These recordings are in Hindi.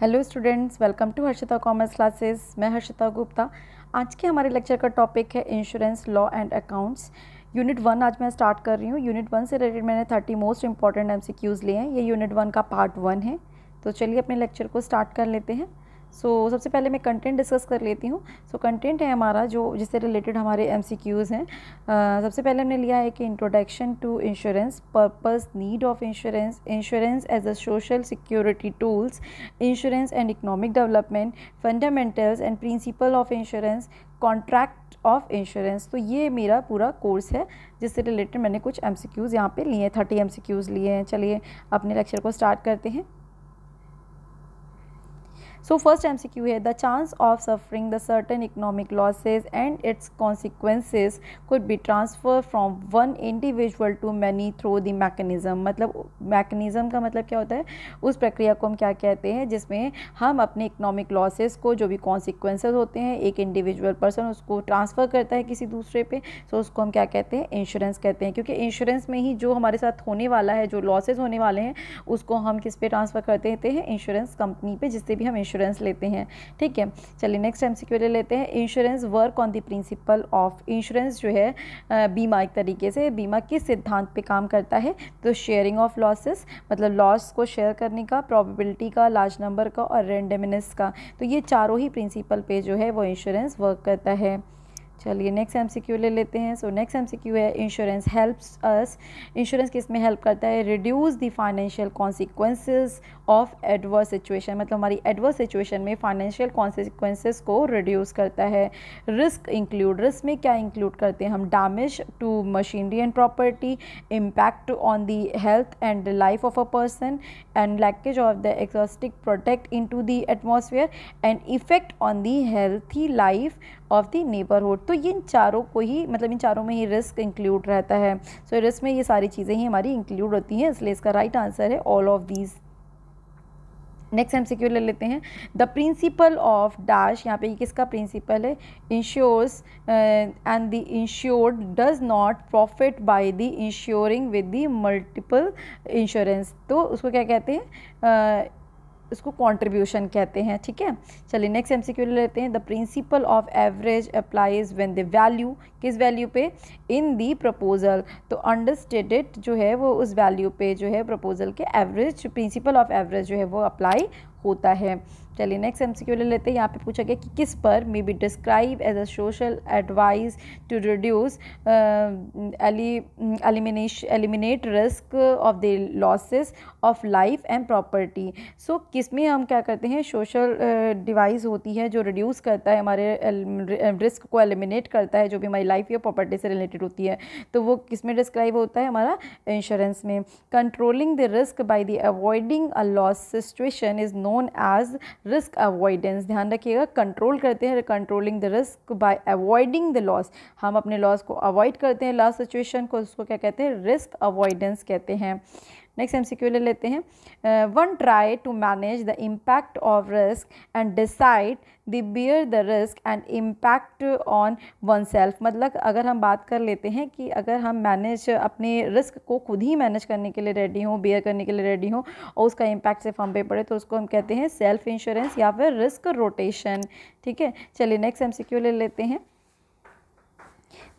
hello students welcome to Harshita commerce classes मैं हर्षिता गुप्ता आज के हमारे लेक्चर का टॉपिक है insurance law and accounts unit one आज मैं स्टार्ट कर रही हूँ यूनिट वन से रिलेटेड मैंने थर्टी मोस्ट इंपॉर्टेंट एम लिए हैं ये यूनिट वन का पार्ट वन है तो चलिए अपने लेक्चर को स्टार्ट कर लेते हैं सो so, सबसे पहले मैं कंटेंट डिस्कस कर लेती हूँ सो कंटेंट है हमारा जो जिससे रिलेटेड हमारे एम हैं uh, सबसे पहले हमने लिया है कि introduction to insurance purpose need of insurance insurance as a social security tools insurance and economic development fundamentals and principal of insurance contract of insurance तो ये मेरा पूरा कोर्स है जिससे रिलेटेड मैंने कुछ एम सी क्यूज़ यहाँ पर लिए हैं थर्टी एम सी क्यूज़ लिए हैं चलिए अपने लेक्चर को स्टार्ट करते हैं सो फर्स्ट क्यू है the chance of suffering the certain economic losses and its consequences could be transfer from one individual to many through the mechanism मतलब मैकेनिज़्म का मतलब क्या होता है उस प्रक्रिया को हम क्या कहते हैं जिसमें हम अपने इकोनॉमिक लॉसेज को जो भी कॉन्सिक्वेंसेज होते हैं एक इंडिविजुअल पर्सन उसको ट्रांसफ़र करता है किसी दूसरे पे सो तो so उसको हम क्या कहते हैं इंश्योरेंस कहते हैं क्योंकि इंश्योरेंस में ही जो हमारे साथ होने वाला है जो लॉसेज होने वाले हैं उसको हम किस पे ट्रांसफ़र करते हैं इंश्योरेंस कंपनी पे जिससे भी हम इंश्योरेंस इंश्योरेंस लेते हैं ठीक है चलिए नेक्स्ट एम सी ले लेते हैं insurance work on the principle of insurance जो है बीमा एक तरीके से बीमा किस सिद्धांत पे काम करता है तो शेयरिंग ऑफ लॉसेस मतलब लॉस को शेयर करने का प्रॉबिलिटी का लार्ज नंबर का और रेंडमिनेस का तो ये चारों ही प्रिंसिपल पे जो है वो इंश्योरेंस वर्क करता है चलिए नेक्स्ट एमसीक्यू ले लेते हैं सो नेक्स्ट एमसीक्यू है इंश्योरेंस हेल्प्स अस इंश्योरेंस किस में हेल्प करता है reduce the financial consequences of adverse situation मतलब हमारी एडवर्स सिचुएशन में फाइनेंशियल कॉन्सिक्वेंसेज को रिड्यूस करता है रिस्क इंक्लूड रिस्क में क्या इंक्लूड करते हैं हम damage to machinery and property impact on the health and life of a person and leakage of the exhaust protect into the atmosphere and effect on the healthy life of the neighbourhood तो ये इन चारों को ही मतलब इन चारों में ही रिस्क इंक्लूड रहता है सो so, रिस्क में ये सारी चीज़ें ही हमारी इंक्लूड होती हैं इसलिए इसका राइट आंसर है ऑल ऑफ दीज नेक्स्ट हम सिक्योर ले लेते हैं द प्रिंसिपल ऑफ डैश यहाँ पे किसका प्रिंसिपल है insurers and the insured does not profit by the insuring with the multiple insurance तो उसको क्या कहते हैं uh, इसको कॉन्ट्रीब्यूशन कहते हैं ठीक है चलिए नेक्स्ट एमसीक्यू लेते हैं the principle of average applies when the value किस वैल्यू पे इन दी प्रपोजल तो अंडरस्टेटेड जो है वो उस वैल्यू पे जो है प्रपोजल के एवरेज प्रिंसिपल ऑफ एवरेज जो है वो अप्लाई होता है चलिए नेक्स्ट एम ले लेते हैं यहाँ पे पूछा गया कि किस पर may be describe as a social advice to reduce eliminate eliminate risk of the losses of life and property so किस में हम क्या करते हैं सोशल डिवाइस uh, होती है जो रिड्यूस करता है हमारे रिस्क uh, को एलिमिनेट करता है जो भी हमारी लाइफ या प्रॉपर्टी से रिलेटेड होती है तो वो किस में डिस्क्राइब होता है हमारा इंश्योरेंस में controlling the risk by the avoiding a loss situation is known as risk avoidance ध्यान रखिएगा कंट्रोल करते हैं controlling the risk by avoiding the loss हम अपने लॉस को अवॉइड करते हैं लास्ट सिचुएशन को उसको क्या कहते हैं रिस्क अवॉइडेंस कहते हैं नेक्स्ट एमसीक्यू ले लेते हैं one try to manage the impact of risk and decide the bear the risk and impact on oneself मतलब अगर हम बात कर लेते हैं कि अगर हम मैनेज अपने रिस्क को खुद ही मैनेज करने के लिए रेडी हों बियर करने के लिए रेडी हों और उसका इम्पैक्ट सिर्फ हम पे पड़े तो उसको हम कहते हैं सेल्फ इंश्योरेंस या फिर रिस्क रोटेशन ठीक है चलिए नेक्स्ट एम ले लेते हैं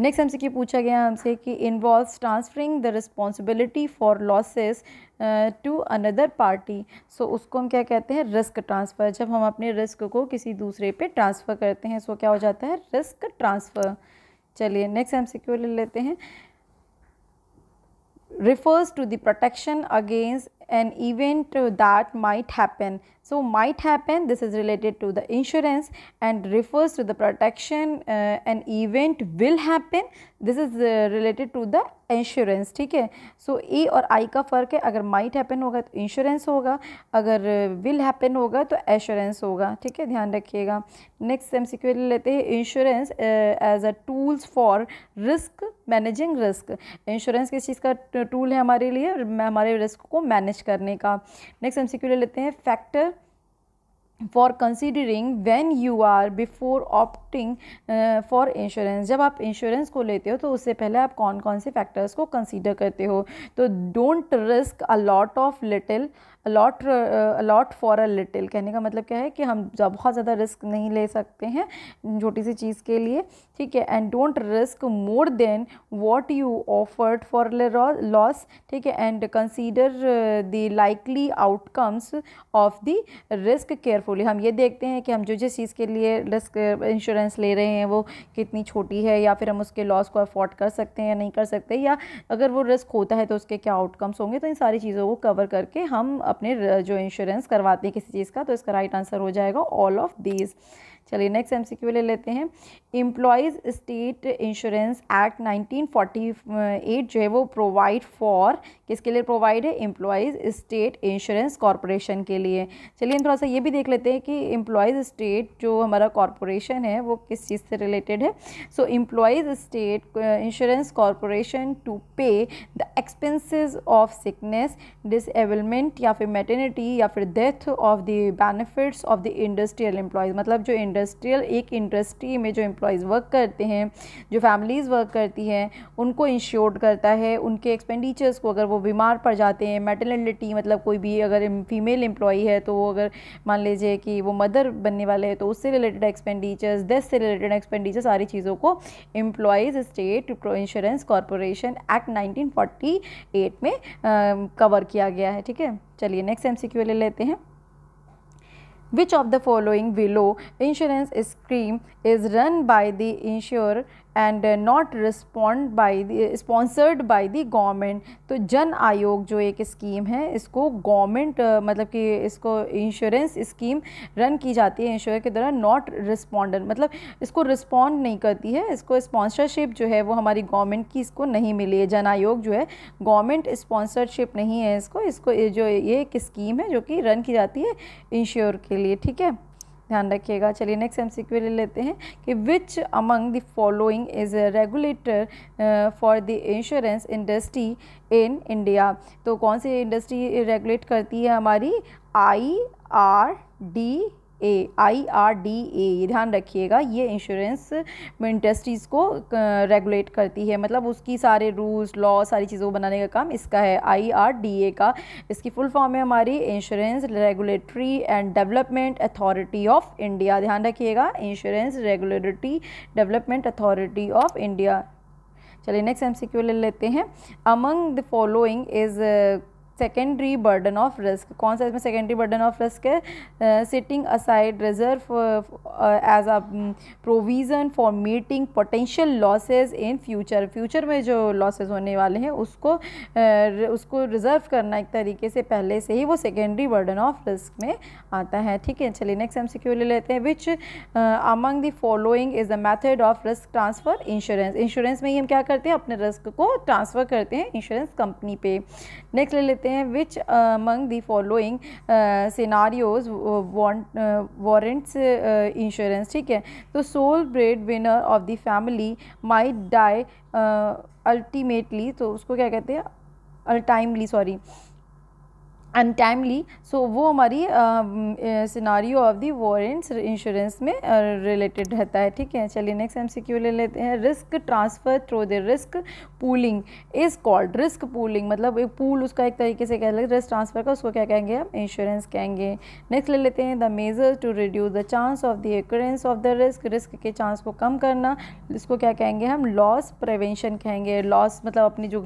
नेक्स्ट हमसे क्यों पूछा गया हमसे कि involve transferring the responsibility for losses to another party so उसको हम क्या कहते हैं रिस्क ट्रांसफ़र जब हम अपने रिस्क को किसी दूसरे पे ट्रांसफ़र करते हैं सो so क्या हो जाता है रिस्क ट्रांसफ़र चलिए नेक्स्ट हमसे क्यों ले लेते हैं refers to the protection against an event that might happen So might happen this is related to the insurance and refers to the protection uh, an event will happen this is uh, related to the insurance ठीक है सो ए और आई का फ़र्क है अगर माइट हैपन होगा तो इंश्योरेंस होगा अगर विल uh, हैपन होगा तो एश्योरेंस होगा ठीक है ध्यान रखिएगा नेक्स्ट एम सी लेते हैं insurance as a tools for risk managing risk insurance किस चीज़ का टूल है हमारे लिए हमारे रिस्क को मैनेज करने का नेक्स्ट एम सी लेते हैं factor for considering when you are before opting for insurance जब आप इंश्योरेंस को लेते हो तो उससे पहले आप कौन कौन से फैक्टर्स को कंसिडर करते हो तो don't risk a lot of little a lot a lot for a little कहने का मतलब क्या है कि हम बहुत ज़्यादा रिस्क नहीं ले सकते हैं छोटी सी चीज़ के लिए ठीक है and don't risk more than what you afford for loss ठीक है and consider the likely outcomes of the risk care portfolio हम ये देखते हैं कि हम जो जिस चीज़ के लिए रिस्क इंश्योरेंस uh, ले रहे हैं वो कितनी छोटी है या फिर हम उसके लॉस को अफोर्ड कर सकते हैं या नहीं कर सकते या अगर वो रिस्क होता है तो उसके क्या आउटकम्स होंगे तो इन सारी चीज़ों को कवर करके हम अपने uh, जो इंश्योरेंस करवाते हैं किसी चीज़ का तो इसका राइट आंसर हो जाएगा ऑल ऑफ दीज चलिए नेक्स्ट एमसीक्यू ले लेते हैं इम्प्लॉयज़ स्टेट इंश्योरेंस एक्ट 1948 जो है वो प्रोवाइड फॉर किसके लिए प्रोवाइड है इम्प्लॉयज़ स्टेट इंश्योरेंस कॉरपोरेशन के लिए चलिए थोड़ा सा ये भी देख लेते हैं कि इम्प्लॉयज़ स्टेट जो हमारा कॉरपोरेशन है वो किस चीज़ से रिलेटेड है so employees state insurance corporation to pay the expenses of sickness disablement या फिर मेटर्निटी या फिर death of the benefits of the industrial employees मतलब जो इंडस्ट्रियल एक इंडस्ट्री में जो एम्प्लॉयज़ वर्क करते हैं जो फैमिलीज़ वर्क करती हैं उनको इंश्योर्ड करता है उनके एक्सपेंडिचर्स को अगर वो बीमार पड़ जाते हैं मेटर्निटी मतलब कोई भी अगर फीमेल एम्प्लॉई है तो वो अगर मान लीजिए कि वो मदर बनने वाले हैं तो उससे रिलेटेड एक्सपेंडिचर्स डेथ से रिलेटेड एक्सपेंडिचर सारी चीज़ों को employees state insurance corporation act nineteen में कवर किया गया है ठीक है चलिए नेक्स्ट एम ले लेते हैं Which of the following below insurance scheme is run by the insurer and not respond by sponsored by the government तो जन आयोग जो एक स्कीम है इसको गवर्नमेंट uh, मतलब कि इसको इंश्योरेंस स्कीम रन की जाती है इंश्योर के द्वारा नॉट रिस्पॉन्ड मतलब इसको रिस्पॉन्ड नहीं करती है इसको स्पॉन्सरशिप जो है वो हमारी गवर्नमेंट की इसको नहीं मिली है जन आयोग जो है गवर्नमेंट स्पॉन्सरशिप नहीं है इसको इसको जो ये एक स्कीम है जो कि रन की जाती है इंश्योर के लिए ठीक है ध्यान रखिएगा चलिए नेक्स्ट हम सी ले लेते हैं कि which among the following is regulator for the insurance industry in India तो कौन सी इंडस्ट्री रेगुलेट करती है हमारी I R D A I R D A ये ध्यान रखिएगा ये इंश्योरेंस इंडस्ट्रीज़ को रेगुलेट करती है मतलब उसकी सारे रूल्स लॉ सारी चीज़ों को बनाने का काम इसका है आई आर डी ए का इसकी फुल फॉर्म है हमारी insurance regulatory and development authority of India ध्यान रखिएगा insurance regulatory development authority of India चलिए नेक्स्ट एम ले लेते हैं among the following is secondary burden of risk कौन सा इसमें सेकेंडरी बर्डन ऑफ रिस्क है setting aside reserve as a provision for meeting potential losses in future future में जो लॉसेज होने वाले हैं उसको uh, उसको रिज़र्व करना एक तरीके से पहले से ही वो सेकेंडरी बर्डन ऑफ रिस्क में आता है ठीक है चलिए नेक्स्ट हम सिक्योर ले लेते हैं which among the following is the method of risk transfer insurance insurance में ही हम क्या करते हैं अपने रिस्क को ट्रांसफ़र करते हैं इंश्योरेंस कंपनी पे नेक्स्ट ले लेते हैं which among the following scenarios warrants insurance ठीक है तो sole breadwinner of the family might die ultimately तो उसको क्या कहते हैं टाइमली सॉरी अनटाइमली सो वो हमारी scenario of the warrants insurance में रिलेटेड uh, रहता है ठीक है चलिए नेक्स्ट एम सी ले लेते हैं risk transfer through the risk pooling is called risk pooling मतलब एक पूल उसका एक तरीके से कह लगे रिस्क ट्रांसफ़र का उसको क्या कहेंगे हम इंश्योरेंस कहेंगे नेक्स्ट ले लेते हैं the measure to reduce the chance of the occurrence of the risk risk के चांस को कम करना इसको क्या कहेंगे हम लॉस प्रिवेंशन कहेंगे लॉस मतलब अपनी जो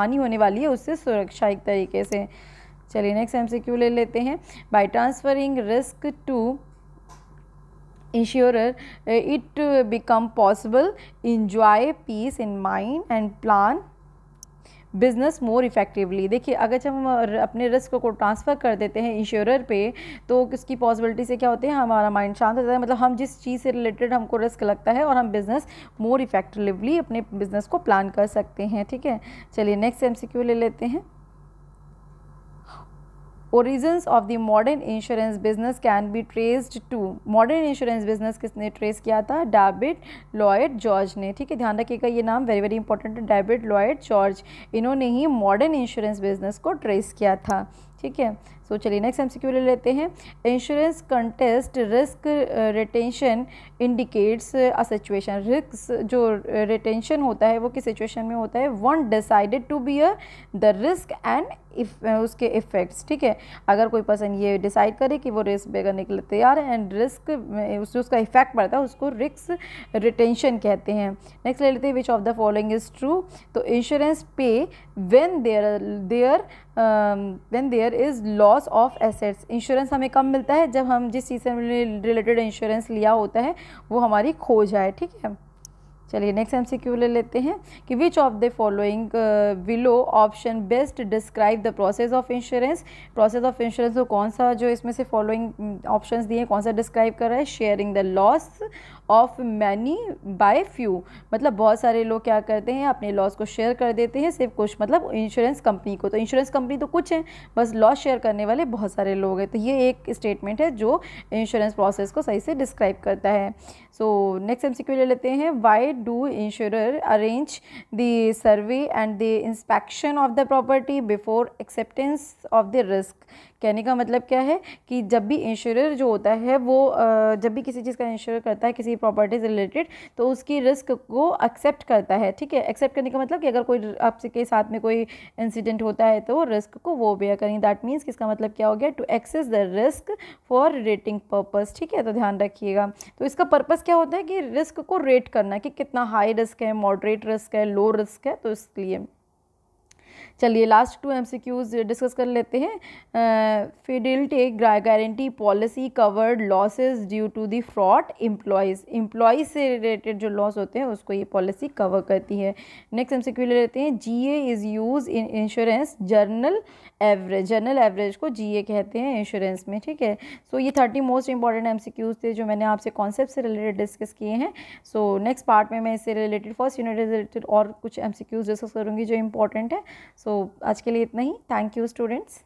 हानि होने वाली है उससे सुरक्षा एक तरीके से चलिए नेक्स्ट एमसीक्यू ले लेते हैं by transferring risk to insure it become possible enjoy peace in mind and plan business more effectively देखिए अगर जब हम अपने रिस्क को ट्रांसफ़र कर देते हैं इंश्योरर पे तो उसकी पॉसिबिलिटी से क्या होते हैं हमारा माइंड शांत हो जाता है मतलब हम जिस चीज़ से रिलेटेड हमको रिस्क लगता है और हम बिज़नेस मोर इफ़ेक्टिवली अपने बिज़नेस को प्लान कर सकते हैं ठीक है चलिए नेक्स्ट एम ले लेते हैं origins of the modern insurance business can be traced to modern insurance business किसने ट्रेस किया था डेबिट लॉयड जॉर्ज ने ठीक है ध्यान रखिएगा ये नाम वेरी वेरी इंपॉर्टेंट है डेबिट लॉयड जॉर्ज इन्होंने ही मॉडर्न इंश्योरेंस बिजनेस को ट्रेस किया था ठीक है सो चलिए नेक्स्ट एमसीक्यू ले लेते हैं insurance context risk retention indicates a situation risk जो रिटेंशन uh, होता है वो किस सिचुएशन में होता है one decided to be a the risk and उसके इफ़ेक्ट्स ठीक है अगर कोई पर्सन ये डिसाइड करे कि वो रिस्क बेगर निकले तैयार है एंड रिस्क uh, उससे उसका इफेक्ट पड़ता है उसको रिस्क रिटेंशन कहते हैं नेक्स्ट ले लेते हैं which of the following is true तो insurance pay when there there when there is loss of assets insurance हमें कम मिलता है जब हम जिस चीज़ से रिलेटेड इंश्योरेंस लिया होता है वो हमारी खो जाए ठीक है चलिए नेक्स्ट एमसीक्यू ले लेते हैं कि which of the following below option best describe the process of insurance process of insurance तो कौन सा जो इसमें से फॉलोइंग ऑप्शंस mm, दिए हैं कौन सा डिस्क्राइब कर रहा है sharing the loss of many by few मतलब बहुत सारे लोग क्या करते हैं अपने लॉस को शेयर कर देते हैं सिर्फ कुछ मतलब इंश्योरेंस कंपनी को तो इंश्योरेंस कंपनी तो कुछ है बस लॉस शेयर करने वाले बहुत सारे लोग हैं तो ये एक स्टेटमेंट है जो इंश्योरेंस प्रोसेस को सही से डिस्क्राइब करता है सो नेक्स्ट एम ले लेते हैं why do insurer arrange the survey and the inspection of the property before acceptance of the risk कहने का मतलब क्या है कि जब भी इंश्योर जो होता है वो जब भी किसी चीज़ का इंश्योर करता है किसी प्रॉपर्टी से रिलेटेड तो उसकी रिस्क को एक्सेप्ट करता है ठीक है एक्सेप्ट करने का मतलब कि अगर कोई आपसे के साथ में कोई इंसिडेंट होता है तो रिस्क को वो बेयर करेंगे दैट मीन्स कि इसका मतलब क्या हो गया to access the risk for rating purpose ठीक है तो ध्यान रखिएगा तो इसका पर्पज़ क्या होता है कि रिस्क को रेट करना कि कितना हाई रिस्क है मॉडरेट रिस्क है लो रिस्क है तो इसलिए चलिए लास्ट टू एमसीक्यूज डिस्कस कर लेते हैं take guarantee policy covered losses due to the fraud employees employees से रिलेटेड जो लॉस होते हैं उसको ये पॉलिसी कवर करती है नेक्स्ट एम ले लेते हैं G A is use in insurance general average general average को जी ए कहते हैं इंश्योरेंस में ठीक है सो so, ये थर्टी मोस्ट इंपॉर्टेंट एम थे जो मैंने आपसे कॉन्सेप्ट से रिलेटेड डिस्कस किए हैं सो नेक्स्ट पार्ट में मैं इससे रिलेटेड फर्स्ट यूनिट रिलेटेड और कुछ एम डिस्कस करूँगी जो इंपॉर्टेंट है सो so, आज के लिए इतना ही थैंक यू स्टूडेंट्स